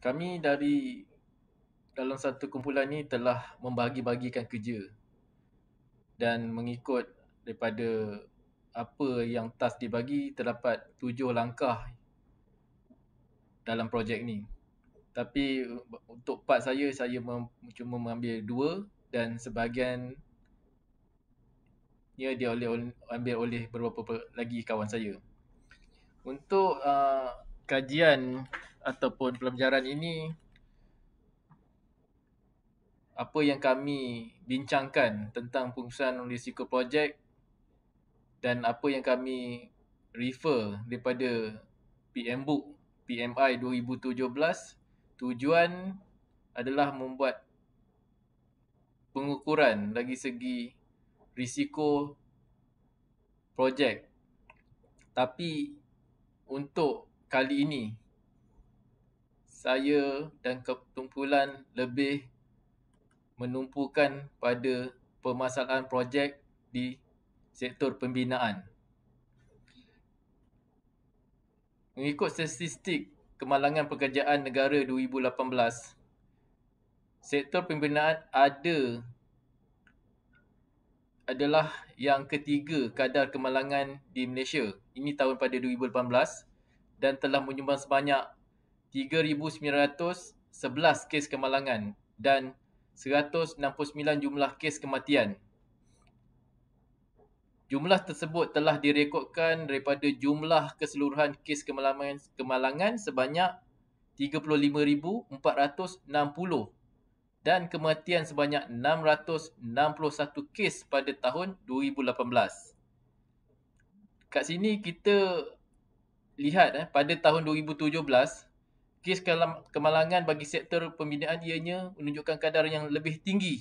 kami dari dalam satu kumpulan ni telah membagi-bagikan kerja dan mengikut daripada apa yang task dibagi terdapat tujuh langkah dalam projek ni. Tapi untuk part saya, saya cuma mengambil dua dan sebahagian ia dia oleh ambil oleh beberapa lagi kawan saya. Untuk uh, kajian ataupun pelajaran ini apa yang kami bincangkan tentang pengurusan risiko projek dan apa yang kami refer daripada PM Book PMI 2017 tujuan adalah membuat pengukuran lagi segi risiko projek tapi untuk kali ini saya dan ketumpulan lebih menumpukan pada permasalahan projek di sektor pembinaan. Mengikut statistik kemalangan pekerjaan negara 2018, sektor pembinaan ada adalah yang ketiga kadar kemalangan di Malaysia. Ini tahun pada dan telah menyumbang sebanyak 3,911 kes kemalangan dan 169 jumlah kes kematian. Jumlah tersebut telah direkodkan daripada jumlah keseluruhan kes kemalangan, kemalangan sebanyak 35,460 dan kematian sebanyak 661 kes pada tahun 2018. Kat sini kita lihat eh, pada tahun 2017, kes kemalangan bagi sektor pembinaan ianya menunjukkan kadar yang lebih tinggi.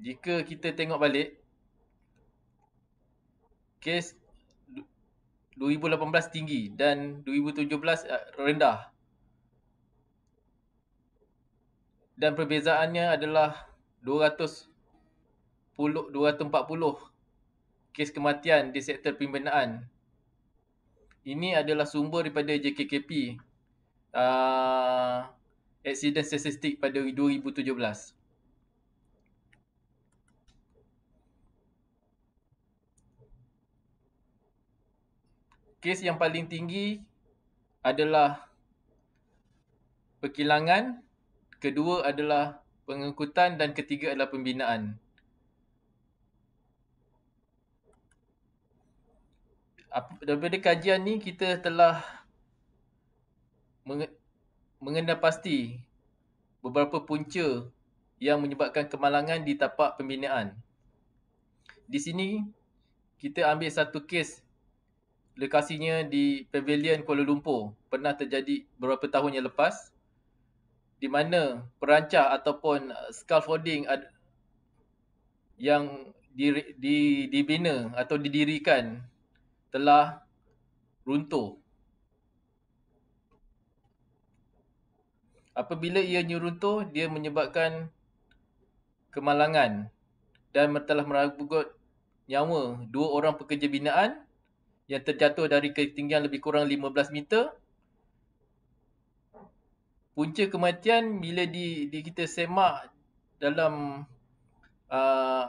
Jika kita tengok balik, kes 2018 tinggi dan 2017 eh, rendah. Dan perbezaannya adalah 240 kes kematian di sektor pembinaan. Ini adalah sumber daripada JKKP uh, ah, Accident Statistic pada 2017. Kes yang paling tinggi adalah perkilangan, kedua adalah pengangkutan dan ketiga adalah pembinaan. daripada kajian ni kita telah mengenal pasti beberapa punca yang menyebabkan kemalangan di tapak pembinaan. Di sini kita ambil satu kes lokasinya di Pavilion Kuala Lumpur pernah terjadi beberapa tahun yang lepas di mana perancah ataupun scaffolding yang di, dibina atau didirikan telah runtuh. Apabila ia runtuh, dia menyebabkan kemalangan dan telah meragut nyawa dua orang pekerja binaan yang terjatuh dari ketinggian lebih kurang 15 meter. Punca kematian bila di, di kita semak dalam uh,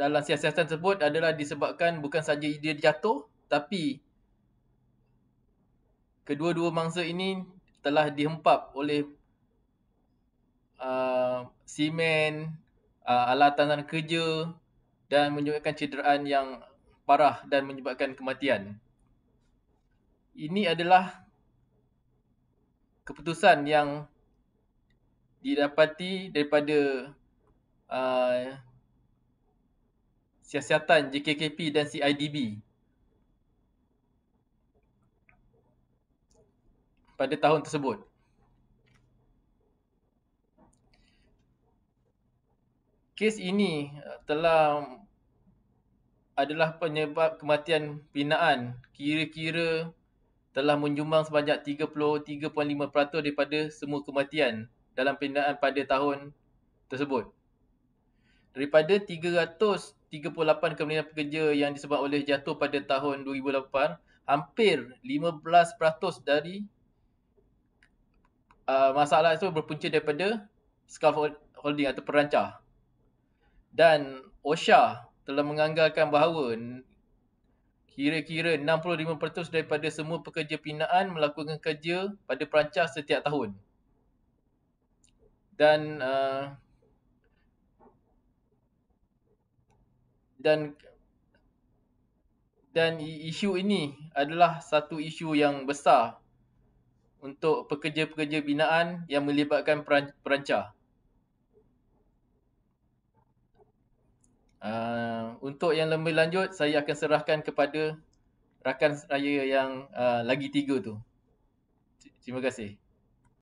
dalam siasatan tersebut adalah disebabkan bukan saja dia jatuh tapi kedua-dua mangsa ini telah dihempap oleh uh, simen, uh, alat tanah kerja dan menyebabkan cederaan yang parah dan menyebabkan kematian. Ini adalah keputusan yang didapati daripada uh, siasatan JKKP dan CIDB. pada tahun tersebut. Kes ini uh, telah adalah penyebab kematian pinaan kira-kira telah menjumbang sebanyak 33.5% daripada semua kematian dalam pinaan pada tahun tersebut. Daripada 338 kemudian pekerja yang disebabkan oleh jatuh pada tahun 2008, hampir 15% dari Uh, masalah itu berpunca daripada scaffolding atau perancah. Dan OSHA telah menganggarkan bahawa kira-kira 65% daripada semua pekerja pinaan melakukan kerja pada perancah setiap tahun. Dan uh, dan dan isu ini adalah satu isu yang besar untuk pekerja-pekerja binaan yang melibatkan perancah. Uh, untuk yang lebih lanjut, saya akan serahkan kepada rakan saya yang uh, lagi tiga tu. Terima kasih.